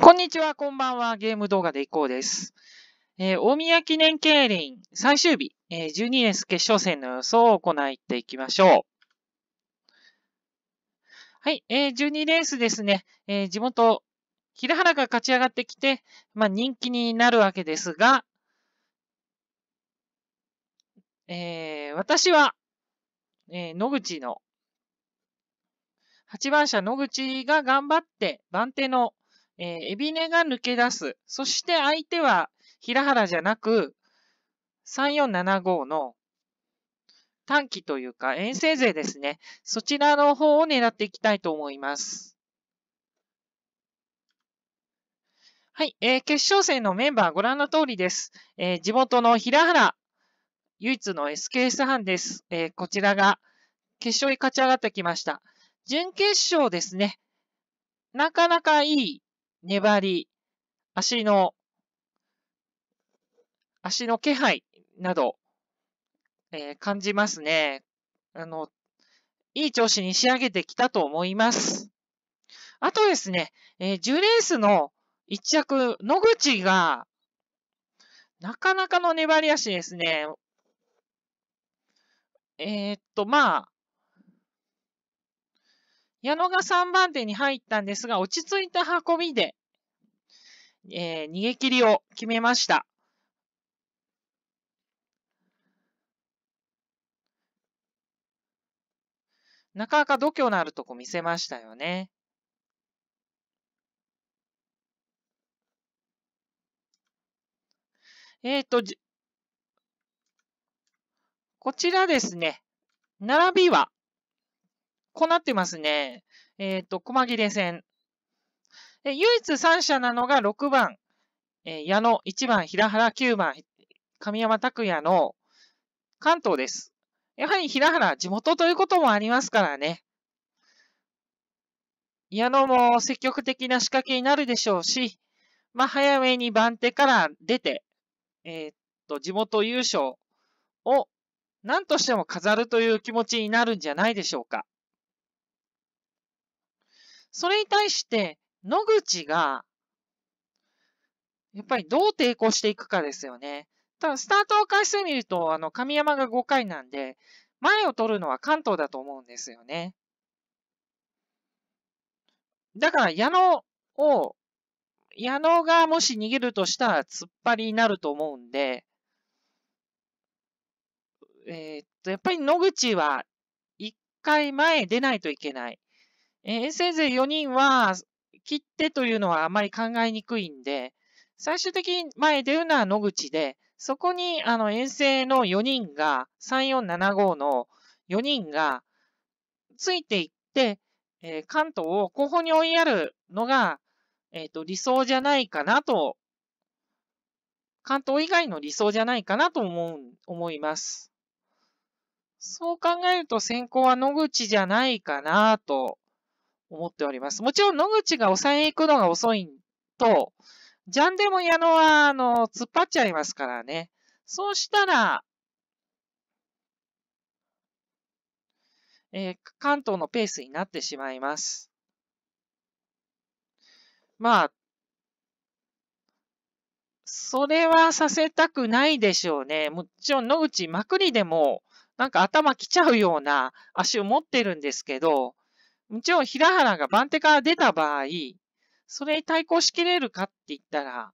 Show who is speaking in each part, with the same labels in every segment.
Speaker 1: こんにちは、こんばんは。ゲーム動画でいこうです。えー、大宮記念競輪最終日、えー、12ス決勝戦の予想を行っていきましょう。はい、えー、12レースですね、えー、地元、平原が勝ち上がってきて、まあ、人気になるわけですが、えー、私は、えー、野口の、8番車野口が頑張って、番手のえー、エビネが抜け出す。そして相手は平原じゃなく、3475の短期というか遠征勢ですね。そちらの方を狙っていきたいと思います。はい、えー、決勝戦のメンバーご覧の通りです。えー、地元の平原、唯一の SKS 班です。えー、こちらが決勝に勝ち上がってきました。準決勝ですね。なかなかいい粘り、足の、足の気配など、えー、感じますね。あの、いい調子に仕上げてきたと思います。あとですね、えー、10レースの一着、野口が、なかなかの粘り足ですね。えー、っと、まあ、矢野が3番手に入ったんですが、落ち着いた運びで、えー、逃げ切りを決めました。なかなか度胸のあるとこ見せましたよね。えっ、ー、と、こちらですね。並びは、こうなってますね。えっ、ー、と、細切れ線。唯一三者なのが6番、えー、矢野、1番、平原、9番、神山拓也の関東です。やはり平原、地元ということもありますからね。矢野も積極的な仕掛けになるでしょうし、まあ、早めに番手から出て、えー、っと、地元優勝を何としても飾るという気持ちになるんじゃないでしょうか。それに対して、野口が、やっぱりどう抵抗していくかですよね。ただ、スタートをして見ると、あの、神山が5回なんで、前を取るのは関東だと思うんですよね。だから、矢野を、矢野がもし逃げるとしたら突っ張りになると思うんで、えー、っと、やっぱり野口は一回前出ないといけない。え遠征勢4人は、切ってというのはあまり考えにくいんで、最終的に前出るのは野口で、そこにあの遠征の4人が、3475の4人がついていって、えー、関東を後方に追いやるのが、えっ、ー、と、理想じゃないかなと、関東以外の理想じゃないかなと思う、思います。そう考えると先行は野口じゃないかなと思っております。もちろん野口が抑えに行くのが遅いと、ジャンでも矢野は、あの、突っ張っちゃいますからね。そうしたら、えー、関東のペースになってしまいます。まあ、それはさせたくないでしょうね。もちろん野口まくりでも、なんか頭来ちゃうような足を持ってるんですけど、もちろん平原が番手から出た場合、それに対抗しきれるかって言ったら、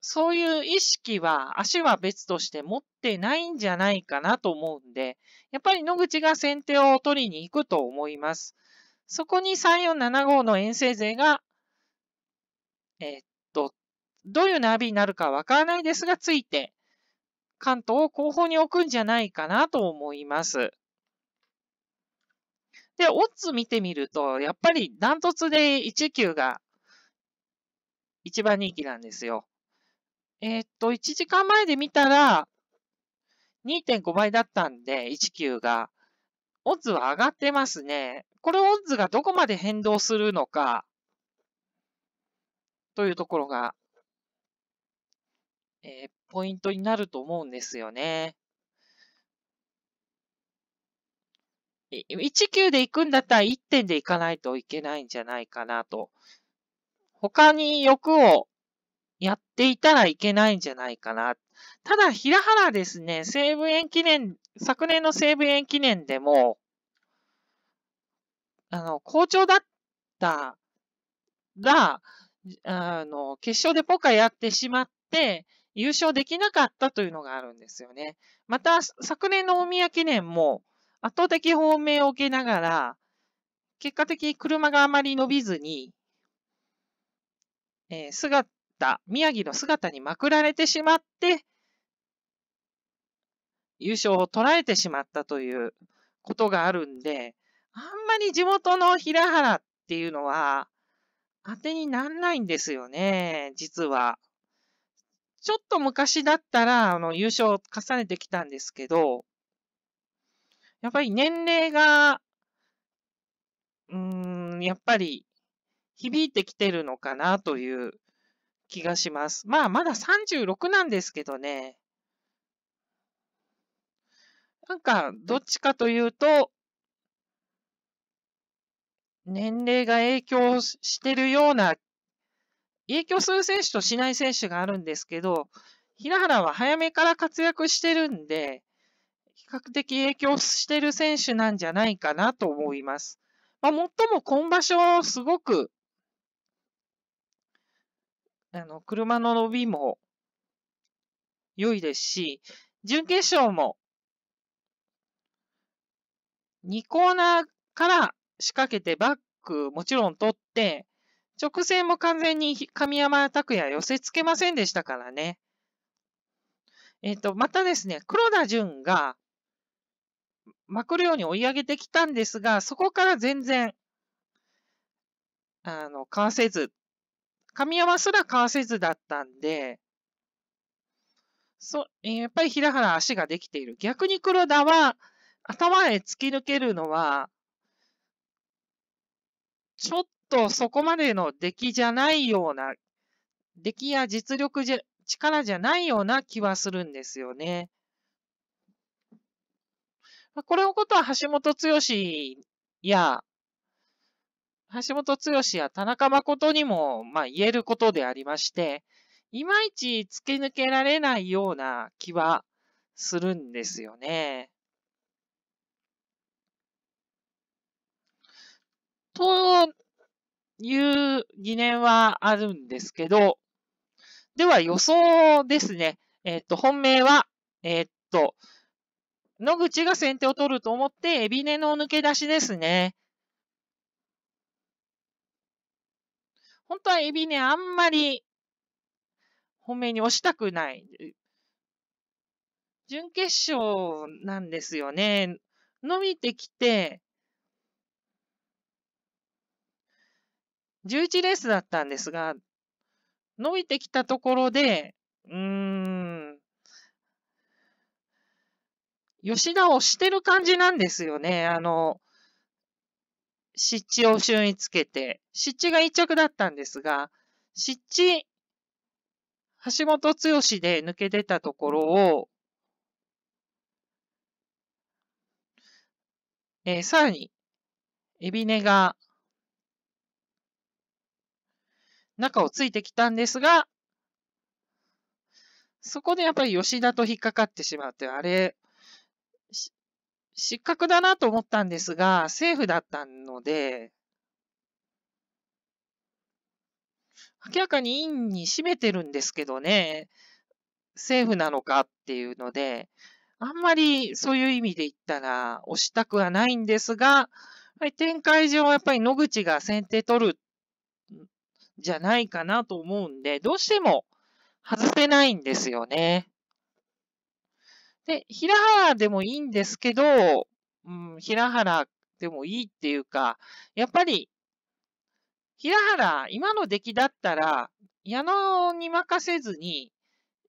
Speaker 1: そういう意識は足は別として持ってないんじゃないかなと思うんで、やっぱり野口が先手を取りに行くと思います。そこに3475の遠征勢が、えー、っと、どういうナビになるかわからないですが、ついて、関東を後方に置くんじゃないかなと思います。で、オッズ見てみると、やっぱりダントツで19が一番人気なんですよ。えー、っと、1時間前で見たら、2.5倍だったんで、19が。オッズは上がってますね。これオッズがどこまで変動するのか、というところが、えー、ポイントになると思うんですよね。1級で行くんだったら1点で行かないといけないんじゃないかなと。他に欲をやっていたらいけないんじゃないかな。ただ、平原ですね、西武園記念、昨年の西武園記念でも、あの、好調だったら、あの、決勝でポカやってしまって、優勝できなかったというのがあるんですよね。また、昨年の大宮記念も、圧倒的方面を受けながら、結果的に車があまり伸びずに、えー、姿、宮城の姿にまくられてしまって、優勝を捉えてしまったということがあるんで、あんまり地元の平原っていうのは、当てになんないんですよね、実は。ちょっと昔だったら、あの、優勝を重ねてきたんですけど、やっぱり年齢が、うん、やっぱり響いてきてるのかなという気がします。まあ、まだ36なんですけどね。なんか、どっちかというと、年齢が影響してるような、影響する選手としない選手があるんですけど、平原は早めから活躍してるんで、較的影響してる選手なんじゃないかなと思います。まあ、もっとも今場所、すごく、あの、車の伸びも良いですし、準決勝も、2コーナーから仕掛けてバックもちろん取って、直線も完全に神山拓也寄せ付けませんでしたからね。えっ、ー、と、またですね、黒田淳がまくるように追い上げてきたんですが、そこから全然、あの、かわせず、神山すらかわせずだったんで、そ、やっぱり平原足ができている。逆に黒田は、頭へ突き抜けるのは、ちょっとそこまでの出来じゃないような、出来や実力じゃ、力じゃないような気はするんですよね。これのことは橋本剛や、橋本剛や田中誠にも、まあ、言えることでありまして、いまいち突き抜けられないような気はするんですよね。という疑念はあるんですけど、では予想ですね。えっ、ー、と、本命は、えっ、ー、と、野口が先手を取ると思って、エビネの抜け出しですね。本当はエビネあんまり本命に押したくない。準決勝なんですよね。伸びてきて、11レースだったんですが、伸びてきたところで、うーん、吉田をしてる感じなんですよね。あの、湿地を後ろにつけて、湿地が一着だったんですが、湿地、橋本剛で抜け出たところを、えー、さらに、エビネが、中をついてきたんですが、そこでやっぱり吉田と引っかかってしまって、あれ、失格だなと思ったんですが、セーフだったので、明らかにインに占めてるんですけどね、セーフなのかっていうので、あんまりそういう意味で言ったら押したくはないんですが、展開上はやっぱり野口が先手取るじゃないかなと思うんで、どうしても外せないんですよね。で、平原でもいいんですけど、うん、平原でもいいっていうか、やっぱり、平原、今の出来だったら、矢野に任せずに、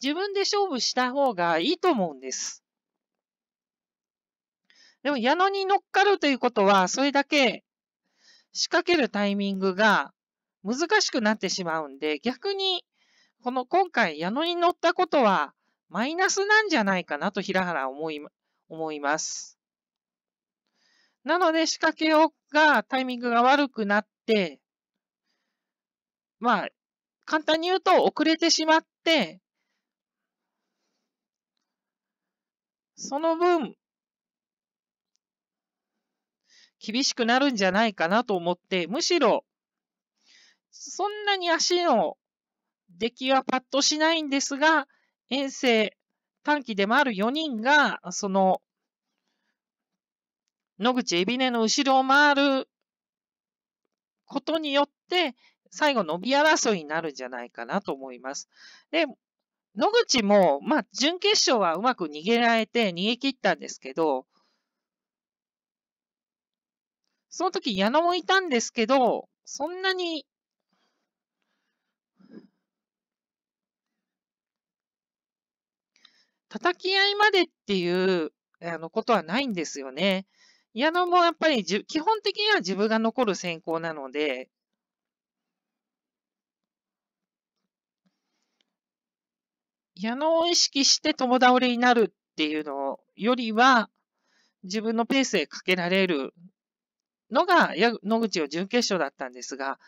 Speaker 1: 自分で勝負した方がいいと思うんです。でも、矢野に乗っかるということは、それだけ仕掛けるタイミングが難しくなってしまうんで、逆に、この今回矢野に乗ったことは、マイナスなんじゃないかなと平原は思い、思います。なので仕掛けをがタイミングが悪くなって、まあ、簡単に言うと遅れてしまって、その分、厳しくなるんじゃないかなと思って、むしろ、そんなに足の出来はパッとしないんですが、遠征、短期でもある4人が、その、野口海老根の後ろを回ることによって、最後、伸び争いになるんじゃないかなと思います。で、野口も、まあ、準決勝はうまく逃げられて、逃げ切ったんですけど、その時矢野もいたんですけど、そんなに叩き合いまでっていうあのことはないんですよね。矢野もやっぱり基本的には自分が残る選考なので、矢野を意識して共倒れになるっていうのよりは、自分のペースへかけられるのが野口を準決勝だったんですが、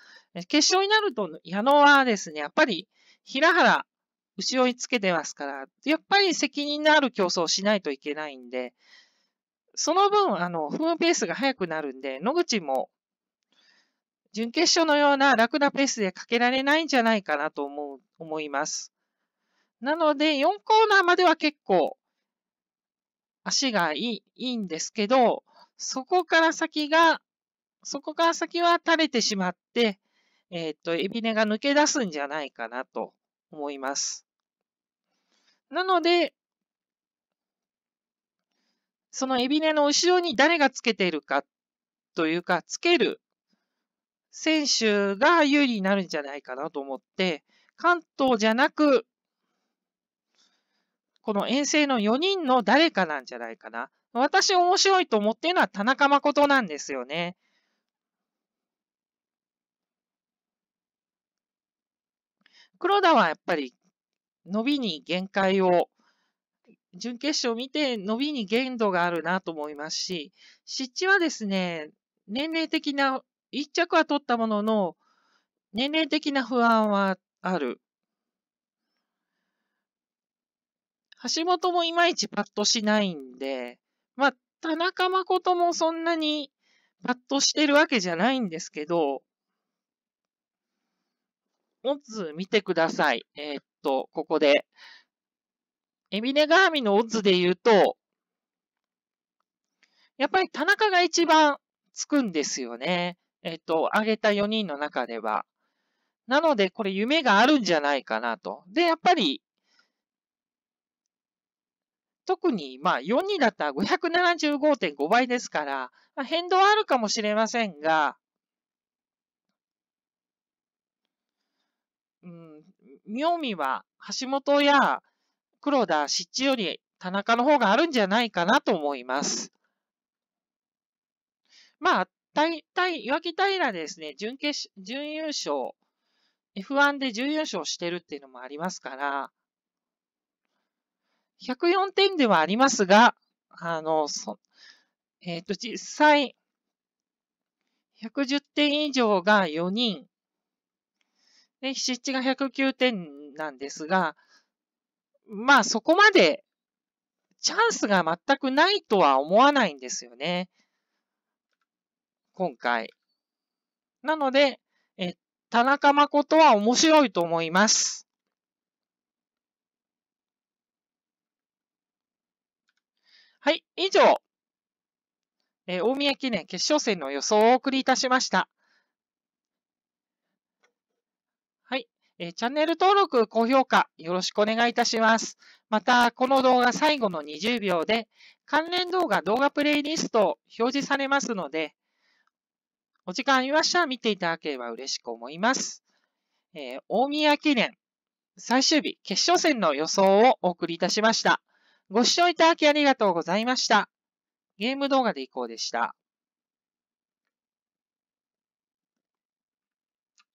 Speaker 1: 決勝になると矢野はですね、やっぱり平原後ろにつけてますから、やっぱり責任のある競争をしないといけないんで、その分、あの、踏むペースが速くなるんで、野口も、準決勝のような楽なペースでかけられないんじゃないかなと思う、思います。なので、4コーナーまでは結構、足がいい、いいんですけど、そこから先が、そこから先は垂れてしまって、えー、っと、エビネが抜け出すんじゃないかなと思います。なので、そのエビネの後ろに誰がつけているかというか、つける選手が有利になるんじゃないかなと思って、関東じゃなく、この遠征の4人の誰かなんじゃないかな。私面白いと思っているのは田中誠なんですよね。黒田はやっぱり伸びに限界を、準決勝を見て伸びに限度があるなと思いますし、湿地はですね、年齢的な、一着は取ったものの、年齢的な不安はある。橋本もいまいちパッとしないんで、まあ、田中誠もそんなにパッとしてるわけじゃないんですけど、オッズ見てください。えー、っと、ここで。エビネガーミのオッズで言うと、やっぱり田中が一番つくんですよね。えっと、あげた4人の中では。なので、これ夢があるんじゃないかなと。で、やっぱり、特に、まあ、4人だったら575.5倍ですから、まあ、変動あるかもしれませんが、妙味は橋本や黒田、湿地より田中の方があるんじゃないかなと思います。まあ、大体、岩木平ですね、準決、準優勝、F1 で準優勝してるっていうのもありますから、104点ではありますが、あの、そえっ、ー、と、実際、110点以上が4人、で、湿地が109点なんですが、まあそこまでチャンスが全くないとは思わないんですよね。今回。なので、え、田中誠は面白いと思います。はい、以上、え大宮記念決勝戦の予想をお送りいたしました。えチャンネル登録、高評価、よろしくお願いいたします。また、この動画最後の20秒で、関連動画動画プレイリストを表示されますので、お時間ありましたら見ていただければ嬉しく思います。えー、大宮記念最終日決勝戦の予想をお送りいたしました。ご視聴いただきありがとうございました。ゲーム動画でいこうでした。